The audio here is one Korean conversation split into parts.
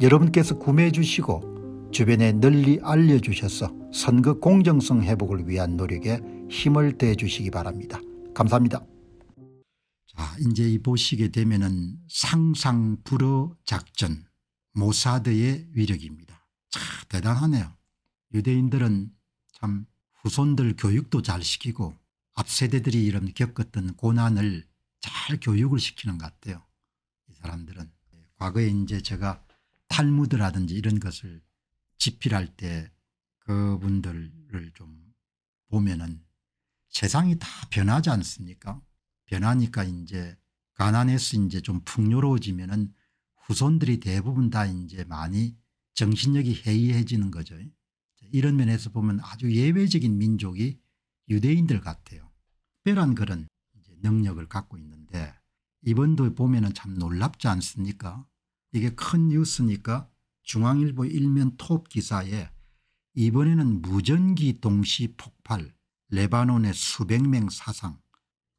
여러분께서 구매해 주시고 주변에 널리 알려주셔서 선거 공정성 회복을 위한 노력에 힘을 대 주시기 바랍니다. 감사합니다. 자, 이제 보시게 되면은 상상 불어 작전 모사드의 위력입니다. 참 대단하네요. 유대인들은 참 후손들 교육도 잘 시키고 앞세대들이 이런 겪었던 고난을 잘 교육을 시키는 것 같아요. 이 사람들은. 과거에 이제 제가 탈무드라든지 이런 것을 집필할 때 그분들을 좀 보면은 세상이 다 변하지 않습니까 변하니까 이제 가난해서 이제 좀 풍요로워지면은 후손들이 대부분 다 이제 많이 정신력이 해이해지는 거죠. 이런 면에서 보면 아주 예외적인 민족이 유대인들 같아요. 특별한 그런 이제 능력을 갖고 있는데 이번도 보면은 참 놀랍지 않습니까 이게 큰 뉴스니까 중앙일보 일면 톱 기사에 이번에는 무전기 동시 폭발 레바논의 수백 명 사상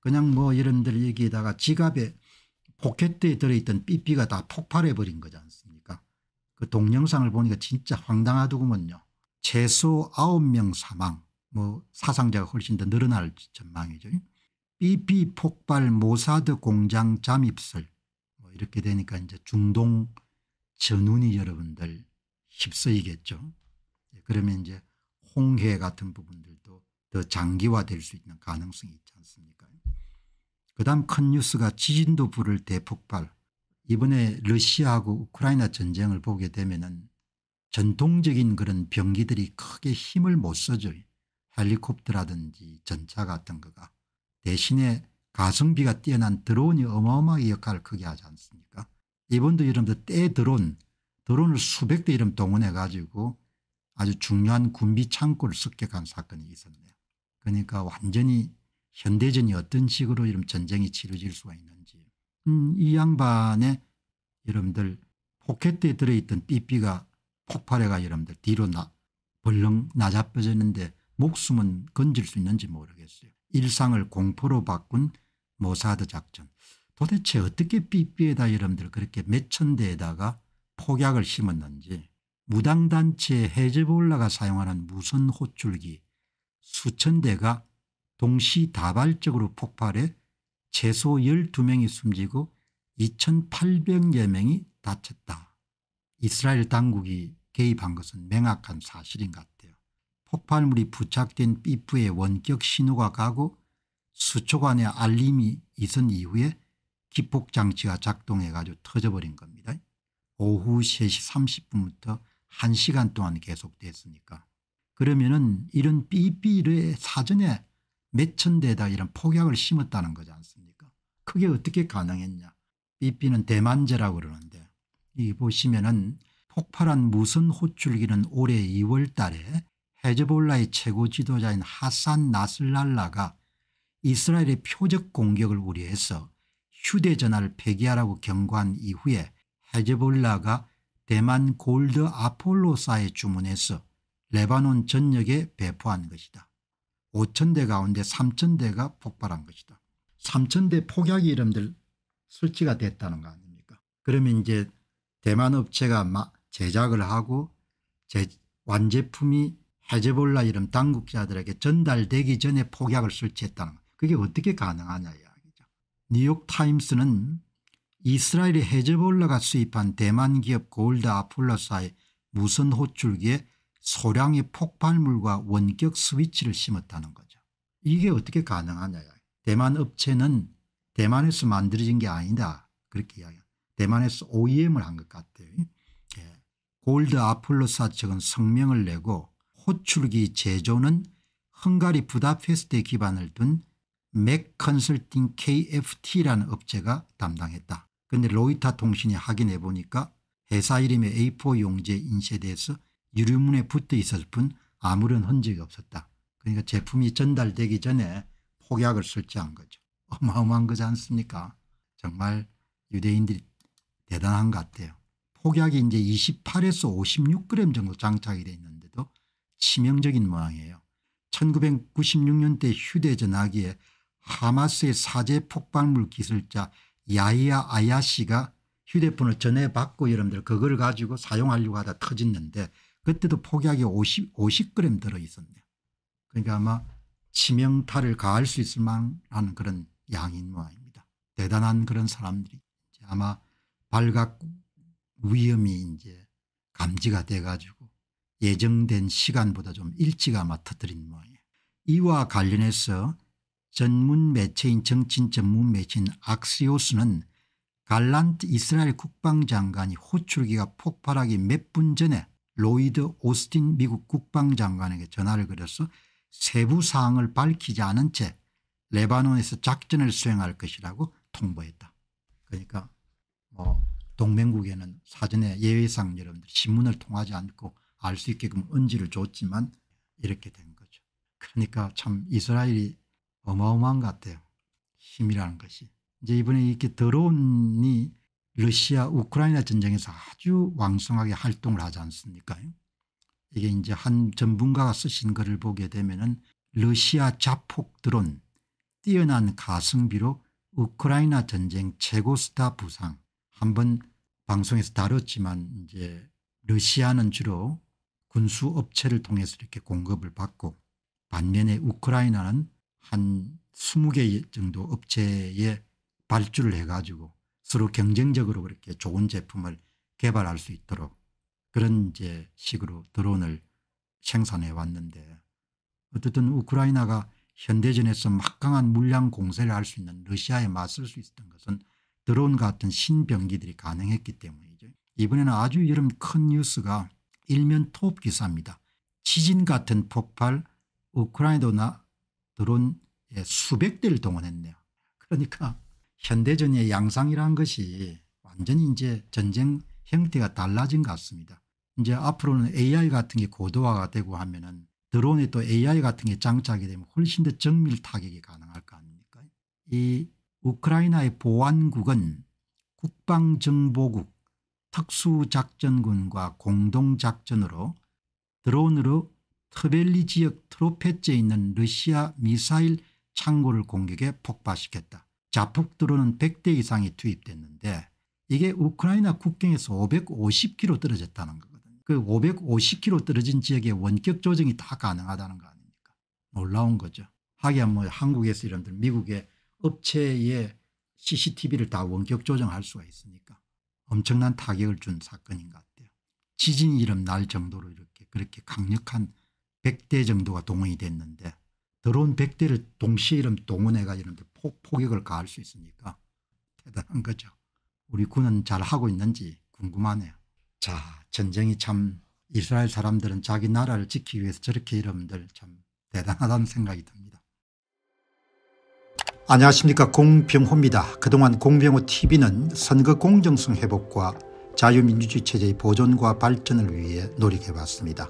그냥 뭐 이런들 얘기에다가 지갑에 포켓대에 들어있던 삐삐가 다 폭발해버린 거지 않습니까 그 동영상을 보니까 진짜 황당하더구먼요 최소 9명 사망 뭐 사상자가 훨씬 더 늘어날 전망이죠 삐삐 폭발 모사드 공장 잠입설 이렇게 되니까 이제 중동 전운이 여러분들 휩쓰이겠죠. 예, 그러면 이제 홍해 같은 부분들도 더 장기화될 수 있는 가능성이 있지 않습니까? 그다음 큰 뉴스가 지진도 부를 대폭발. 이번에 러시아하고 우크라이나 전쟁을 보게 되면은 전통적인 그런 병기들이 크게 힘을 못 써줘요. 헬리콥터라든지 전차 같은 거가. 대신에 가성비가 뛰어난 드론이 어마어마하게 역할을 크게 하지 않습니까 이번도 이름도 때 드론 드론을 수백 대 이름 동원해 가지고 아주 중요한 군비 창고를 습격한 사건이 있었네요. 그러니까 완전히 현대전이 어떤 식으로 이런 전쟁이 치러질 수가 있는지 음, 이 양반의 여러분들 포켓에 들어있던 삐삐가 폭발해가 여러분들 뒤로 나 벌렁 나잡혀졌는데 목숨은 건질 수 있는지 모르겠어요. 일상을 공포로 바꾼 모사드 작전 도대체 어떻게 삐삐에다 여러분들 그렇게 몇천 대에다가 폭약을 심었는지 무당단체 해제볼라가 사용하는 무선 호출기 수천 대가 동시다발적으로 폭발해 최소 12명이 숨지고 2800여 명이 다쳤다. 이스라엘 당국이 개입한 것은 명확한 사실인 것 같아요. 폭발물이 부착된 삐프에 원격 신호가 가고 수초관의 알림이 있은 이후에 기폭장치가 작동해 가지고 터져버린 겁니다. 오후 3시 30분부터 1시간 동안 계속됐으니까 그러면은 이런 삐삐를 사전에 몇천 대다 이런 폭약을 심었다는 거지 않습니까 그게 어떻게 가능했냐 삐삐는 대만제라고 그러는데 이 보시면은 폭발한 무선 호출기는 올해 2월 달에 헤즈볼라의 최고 지도자인 하산 나슬랄라가 이스라엘의 표적 공격을 우려해서 휴대전화를 폐기하라고 경고한 이후에 헤즈볼라가 대만 골드 아폴로사에 주문해서 레바논 전역에 배포한 것이다. 5천대 가운데 3천대가 폭발한 것이다. 3천대 폭약이 이름들 설치가 됐다는 거 아닙니까 그러면 이제 대만 업체가 제작을 하고 완제품이 헤즈볼라 이름 당국자들에게 전달되기 전에 폭약을 설치했다는 것. 그게 어떻게 가능하냐 이야기죠. 뉴욕타임스는 이스라엘이 헤즈볼라가 수입한 대만 기업 골드 아폴라사의 무선 호출기에 소량의 폭발물과 원격 스위치를 심었다는 거죠. 이게 어떻게 가능하냐. 대만 업체는 대만에서 만들어진 게 아니다. 그렇게 이야기 대만에서 OEM을 한 것 같아요. 예. 골드 아폴로사 측은 성명을 내고 호출기 제조는 헝가리 부다페스트에 기반을 둔맥 컨설팅 KFT라는 업체가 담당했다. 근데 로이타 통신이 확인해 보니까 회사 이름의 A4 용지에 인쇄돼서 유류문에 붙어 있을뿐 아무런 흔적이 없었다. 그러니까 제품이 전달되기 전에 폭약을 설치한 거죠. 어마어마한 거지 않습니까? 정말 유대인들이 대단한 것 같아요. 폭약이 이제 28에서 56g 정도 장착이 되어 있는데도 치명적인 모양이에요. 1996년대 휴대전화기에 하마스의 사제 폭발물 기술자 야이야 아야씨가 휴대폰을 전해받고 여러분들 그걸 가지고 사용하려고 하다 터졌는데 그때도 폭약이 50, 50g 들어있었네요. 그러니까 아마 치명타를 가할 수 있을 만한 그런 양인 모양입니다. 대단한 그런 사람들이 아마 발각 위험이 이제 감지가 돼가지고 예정된 시간보다 좀 일찍 아마 터뜨린 모양이에요. 이와 관련해서 전문 매체인 정치인 전문 매체인 악시오스는 갈란트 이스라엘 국방장관이 호출기가 폭발하기 몇 분 전에 로이드 오스틴 미국 국방장관에게 전화를 걸어서 세부 사항을 밝히지 않은 채 레바논에서 작전을 수행할 것이라고 통보했다. 그러니까 뭐 동맹국에는 사전에 예외상 여러분들 신문을 통하지 않고 알 수 있게끔 은지를 줬지만 이렇게 된 거죠. 그러니까 참 이스라엘이 어마어마한 것 같아요. 힘이라는 것이. 이제 이번에 이렇게 드론이 러시아 우크라이나 전쟁에서 아주 왕성하게 활동을 하지 않습니까 이게 이제 한 전문가가 쓰신 글을 보게 되면 은 러시아 자폭 드론 뛰어난 가성비로 우크라이나 전쟁 최고 스타 부상 한번 방송에서 다뤘지만 이제 러시아는 주로 군수 업체를 통해서 이렇게 공급을 받고 반면에 우크라이나는 한 20개 정도 업체에 발주를 해 가지고 서로 경쟁적으로 그렇게 좋은 제품을 개발할 수 있도록 그런 이제 식으로 드론을 생산해 왔는데 어쨌든 우크라이나가 현대전에서 막강한 물량 공세를 할 수 있는 러시아에 맞설 수 있었던 것은 드론 같은 신병기들이 가능했기 때문이죠. 이번에는 아주 이런 큰 뉴스가 일면 톱 기사입니다. 지진 같은 폭발 우크라이나 드론 예, 수백 대를 동원했네요. 그러니까 현대전의 양상이라는 것이 완전히 이제 전쟁 형태가 달라진 것 같습니다. 이제 앞으로는 AI 같은 게 고도화가 되고 하면은 드론에 또 AI 같은 게 장착이 되면 훨씬 더 정밀 타격이 가능할 거 아닙니까? 이 우크라이나의 보안국은 국방정보국 특수작전군과 공동작전으로 드론으로 트벨리 지역 트로페츠에 있는 러시아 미사일 창고를 공격해 폭파시켰다. 자폭드론은 100대 이상이 투입됐는데 이게 우크라이나 국경에서 550km 떨어졌다는 거거든요. 그 550km 떨어진 지역에 원격 조정이 다 가능하다는 거 아닙니까? 놀라운 거죠. 하기야 뭐 한국에서 이런들 미국의 업체의 CCTV를 다 원격 조정할 수가 있으니까 엄청난 타격을 준 사건인 것 같아요. 지진이 일어날 정도로 이렇게 그렇게 강력한 100대 정도가 동원이 됐는데 들어온 100대를 동시에 이런 동원해가지고 폭격을 가할 수 있으니까 대단한 거죠. 우리 군은 잘하고 있는지 궁금하네요. 자 전쟁이 참 이스라엘 사람들은 자기 나라를 지키기 위해서 저렇게 이러분들 참 대단하다는 생각이 듭니다. 안녕하십니까 공병호입니다. 그동안 공병호TV는 선거 공정성 회복과 자유민주주의 체제의 보존과 발전을 위해 노력해봤습니다.